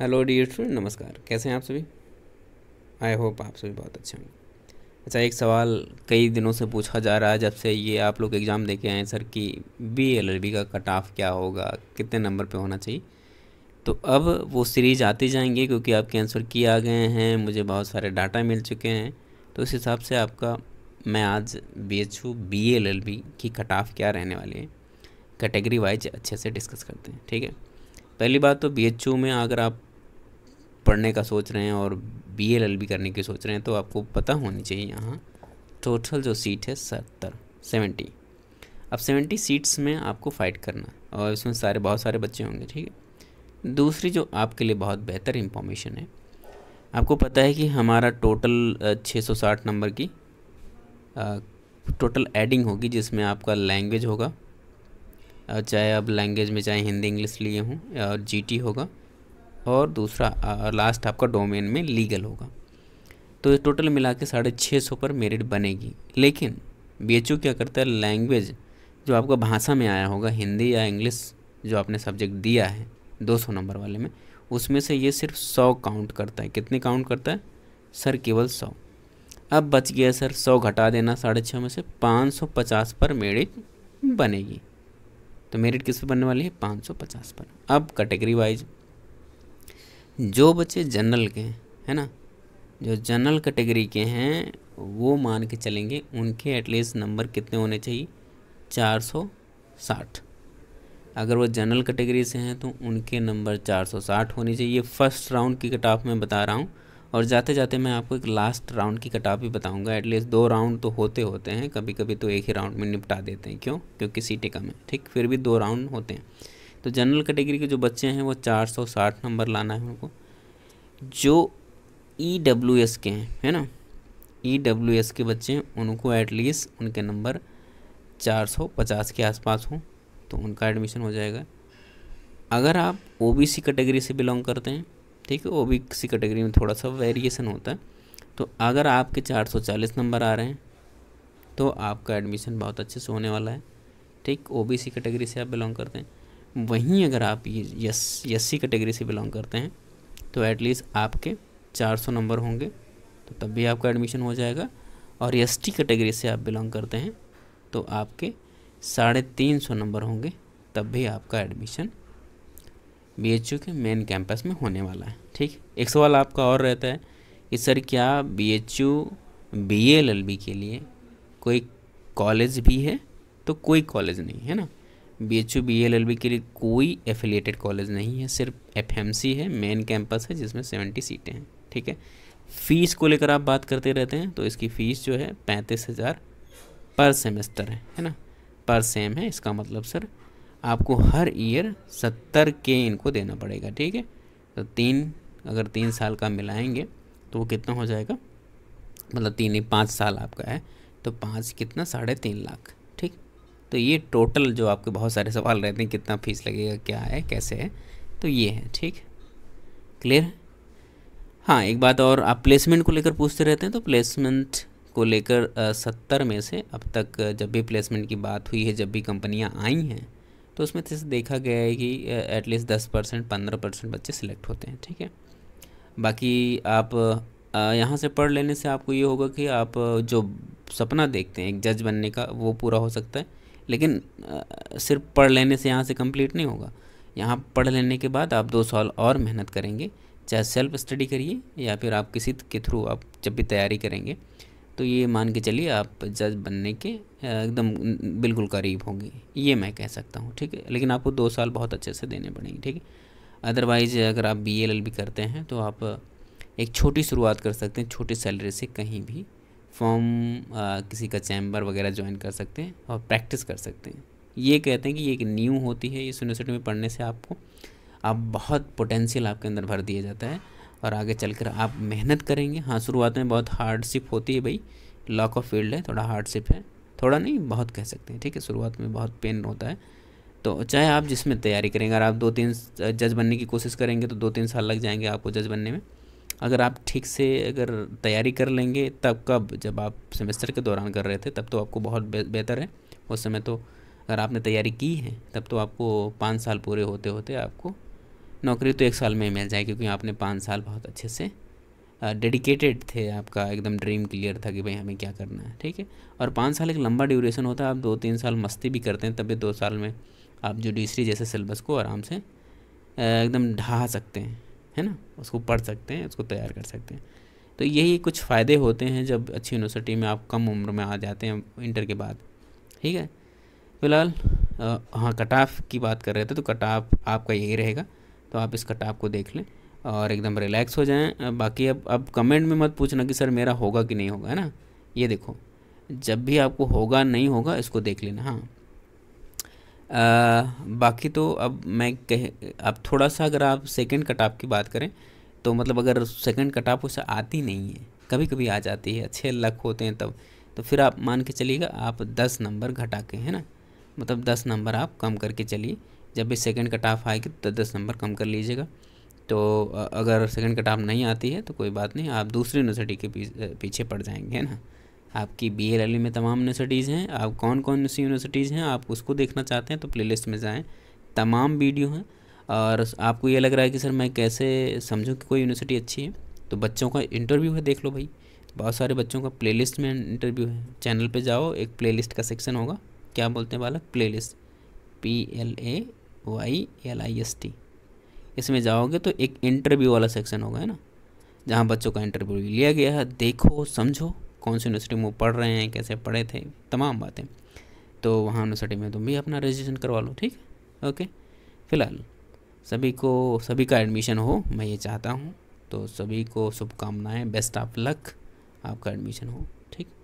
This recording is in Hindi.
हेलो डियर स्टूडेंट नमस्कार कैसे हैं आप सभी आई होप आप सभी बहुत अच्छे होंगे अच्छा एक सवाल कई दिनों से पूछा जा रहा है जब से ये आप लोग एग्ज़ाम दे के आए सर कि बी एल एल बी का कट ऑफ क्या होगा कितने नंबर पे होना चाहिए तो अब वो सीरीज आती जाएंगे क्योंकि आपके आंसर किए आ गए हैं मुझे बहुत सारे डाटा मिल चुके हैं तो उस हिसाब से आपका मैं आज B H U B L L B की कट ऑफ क्या रहने वाली है कैटेगरी वाइज अच्छे से डिस्कस करते हैं ठीक है पहली बात तो बी एच यू में अगर आप पढ़ने का सोच रहे हैं और बी एल एल बी करने की सोच रहे हैं तो आपको पता होनी चाहिए यहाँ टोटल जो सीट है सत्तर सेवेंटी अब सेवेंटी सीट्स में आपको फ़ाइट करना है और इसमें सारे बहुत सारे बच्चे होंगे ठीक है दूसरी जो आपके लिए बहुत बेहतर इंफॉर्मेशन है आपको पता है कि हमारा टोटल 660 नंबर की टोटल एडिंग होगी जिसमें आपका लैंग्वेज होगा चाहे आप लैंग्वेज में चाहे हिंदी इंग्लिश लिए हों और जीटी होगा और दूसरा लास्ट आपका डोमेन में लीगल होगा तो टोटल मिला के साढ़े छः सौ पर मेरिट बनेगी लेकिन बी क्या करता है लैंग्वेज जो आपका भाषा में आया होगा हिंदी या इंग्लिश जो आपने सब्जेक्ट दिया है 200 नंबर वाले में उसमें से ये सिर्फ 100 काउंट करता है कितने काउंट करता है सर केवल 100 अब बच गया सर 100 घटा देना साढ़े छः में से 550 पर मेरिट बनेगी तो मेरिट किस पर बनने वाली है पचास पर अब कैटेगरी वाइज जो बच्चे जनरल के है ना जो जनरल कैटेगरी के हैं वो मान के चलेंगे उनके एटलीस्ट नंबर कितने होने चाहिए चार सौ साठ अगर वो जनरल कैटेगरी से हैं तो उनके नंबर चार सौ साठ होने चाहिए फर्स्ट राउंड की कट ऑफ मैं बता रहा हूँ और जाते जाते मैं आपको एक लास्ट राउंड की कट ऑफ भी बताऊँगा एटलीस्ट दो राउंड तो होते होते हैं कभी कभी तो एक ही राउंड में निपटा देते हैं क्यों क्योंकि सीटें कम है ठीक फिर भी दो राउंड होते हैं तो जनरल कैटेगरी के जो बच्चे हैं वो 460 नंबर लाना है उनको जो ई डब्ल्यू एस के हैं है ना ई डब्ल्यू एस के बच्चे हैं उनको एटलीस्ट उनके नंबर 450 के आसपास हों तो उनका एडमिशन हो जाएगा अगर आप ओ बी सी कैटेगरी से बिलोंग करते हैं ठीक है ओ बी सी कैटेगरी में थोड़ा सा वेरिएशन होता है तो अगर आपके 440 नंबर आ रहे हैं तो आपका एडमिशन बहुत अच्छे से होने वाला है ठीक ओ बी सी कैटेगरी से आप बिलोंग करते हैं वहीं अगर आप यस एस सी कैटेगरी से बिलोंग करते हैं तो एटलीस्ट आपके 400 नंबर होंगे तो तब भी आपका एडमिशन हो जाएगा और एस टी कैटेगरी से आप बिलोंग करते हैं तो आपके साढ़े तीन सौ नंबर होंगे तब भी आपका एडमिशन बी के मेन कैंपस में होने वाला है ठीक एक सवाल आपका और रहता है कि सर क्या B H U B L L B के लिए कोई कॉलेज भी है तो कोई कॉलेज नहीं है ना B H U B L L B के लिए कोई एफिलिएटेड कॉलेज नहीं है सिर्फ एफ एम सी है मेन कैंपस है जिसमें सेवेंटी सीटें हैं ठीक है फ़ीस को लेकर आप बात करते रहते हैं तो इसकी फ़ीस जो है पैंतीस हज़ार पर सेमेस्टर है है ना पर सेम है इसका मतलब सर आपको हर ईयर सत्तर के इनको देना पड़ेगा ठीक है तो तीन अगर तीन साल का मिलाएंगे तो वो कितना हो जाएगा मतलब तीन ही पाँच साल आपका है तो पाँच कितना साढ़े तीन लाख तो ये टोटल जो आपके बहुत सारे सवाल रहते हैं कितना फीस लगेगा क्या है कैसे है तो ये है ठीक क्लियर हाँ एक बात और आप प्लेसमेंट को लेकर पूछते रहते हैं तो प्लेसमेंट को लेकर सत्तर में से अब तक जब भी प्लेसमेंट की बात हुई है जब भी कंपनियां आई हैं तो उसमें से देखा गया है कि एटलीस्ट दस परसेंट पंद्रह परसेंट बच्चे सिलेक्ट होते हैं ठीक है बाकी आप यहाँ से पढ़ लेने से आपको ये होगा कि आप जो सपना देखते हैं एक जज बनने का वो पूरा हो सकता है लेकिन सिर्फ पढ़ लेने से यहाँ से कंप्लीट नहीं होगा यहाँ पढ़ लेने के बाद आप दो साल और मेहनत करेंगे चाहे सेल्फ स्टडी करिए या फिर आप किसी के थ्रू आप जब भी तैयारी करेंगे तो ये मान के चलिए आप जज बनने के एकदम बिल्कुल करीब होंगे ये मैं कह सकता हूँ ठीक है लेकिन आपको दो साल बहुत अच्छे से देने पड़ेंगे ठीक है अदरवाइज़ अगर आप बी एल एल भी करते हैं तो आप एक छोटी शुरुआत कर सकते हैं छोटी सैलरी से कहीं भी फॉर्म uh, किसी का चैम्बर वगैरह ज्वाइन कर सकते हैं और प्रैक्टिस कर सकते हैं ये कहते हैं कि ये एक न्यू होती है इस यूनिवर्सिटी में पढ़ने से आपको आप बहुत पोटेंशियल आपके अंदर भर दिया जाता है और आगे चलकर आप मेहनत करेंगे हाँ शुरुआत में बहुत हार्डशिप होती है भाई लॉक ऑफ फील्ड है थोड़ा हार्डशिप है थोड़ा नहीं बहुत कह सकते हैं ठीक है शुरुआत में बहुत पेन होता है तो चाहे आप जिसमें तैयारी करेंगे अगर आप दो तीन जज बनने की कोशिश करेंगे तो दो तीन साल लग जाएंगे आपको जज बनने में अगर आप ठीक से अगर तैयारी कर लेंगे तब कब जब आप सेमेस्टर के दौरान कर रहे थे तब तो आपको बहुत बेहतर है उस समय तो अगर आपने तैयारी की है तब तो आपको पाँच साल पूरे होते होते आपको नौकरी तो एक साल में मिल जाएगी क्योंकि आपने पाँच साल बहुत अच्छे से डेडिकेटेड थे आपका एकदम ड्रीम क्लियर था कि भाई हमें क्या करना है ठीक है और पाँच साल एक लंबा ड्यूरेशन होता है आप दो तीन साल मस्ती भी करते हैं तब भी दो साल में आप जो डी जैसे सिलेबस को आराम से एकदम ढहा सकते हैं है ना उसको पढ़ सकते हैं उसको तैयार कर सकते हैं तो यही कुछ फ़ायदे होते हैं जब अच्छी यूनिवर्सिटी में आप कम उम्र में आ जाते हैं इंटर के बाद ठीक है फिलहाल हाँ कट ऑफ की बात कर रहे थे तो कट ऑफ आपका यही रहेगा तो आप इस कट ऑफ को देख लें और एकदम रिलैक्स हो जाएं बाकी अब अब कमेंट में मत पूछना कि सर मेरा होगा कि नहीं होगा है ना ये देखो जब भी आपको होगा नहीं होगा इसको देख लेना हाँ बाकी तो अब मैं कह अब थोड़ा सा अगर आप सेकंड कटाप की बात करें तो मतलब अगर सेकंड कटाप उसे आती नहीं है कभी कभी आ जाती है अच्छे लक होते हैं तब तो फिर आप मान के चलिएगा आप दस नंबर घटा के है ना मतलब दस नंबर आप कम करके चलिए जब भी सेकंड कटाफ आएगी तो दस नंबर कम कर लीजिएगा तो अगर सेकंड कटाफ नहीं आती है तो कोई बात नहीं आप दूसरी यूनिवर्सिटी के पीछे पड़ जाएंगे है ना आपकी बी एल e में तमाम यूनिवर्सिटीज़ हैं आप कौन कौन सी यूनिवर्सिटीज़ हैं आप उसको देखना चाहते हैं तो प्लेलिस्ट में जाएँ तमाम वीडियो हैं और आपको ये लग रहा है कि सर मैं कैसे समझूँ कि कोई यूनिवर्सिटी अच्छी है तो बच्चों का इंटरव्यू है देख लो भाई बहुत सारे बच्चों का लिस्ट में इंटरव्यू है चैनल पर जाओ एक लिस्ट का सेक्शन होगा क्या बोलते हैं बालक playlist P L A Y L I S T इसमें जाओगे तो एक इंटरव्यू वाला सेक्शन होगा है ना जहाँ बच्चों का इंटरव्यू लिया गया है देखो समझो कौन सी यूनिवर्सिटी में पढ़ रहे हैं कैसे पढ़े थे तमाम बातें तो वहाँ यूनिवर्सिटी में तुम तो भी अपना रजिस्ट्रेशन करवा लो ठीक ओके फ़िलहाल सभी को सभी का एडमिशन हो मैं ये चाहता हूँ तो सभी को शुभकामनाएँ बेस्ट ऑफ लक आपका एडमिशन हो ठीक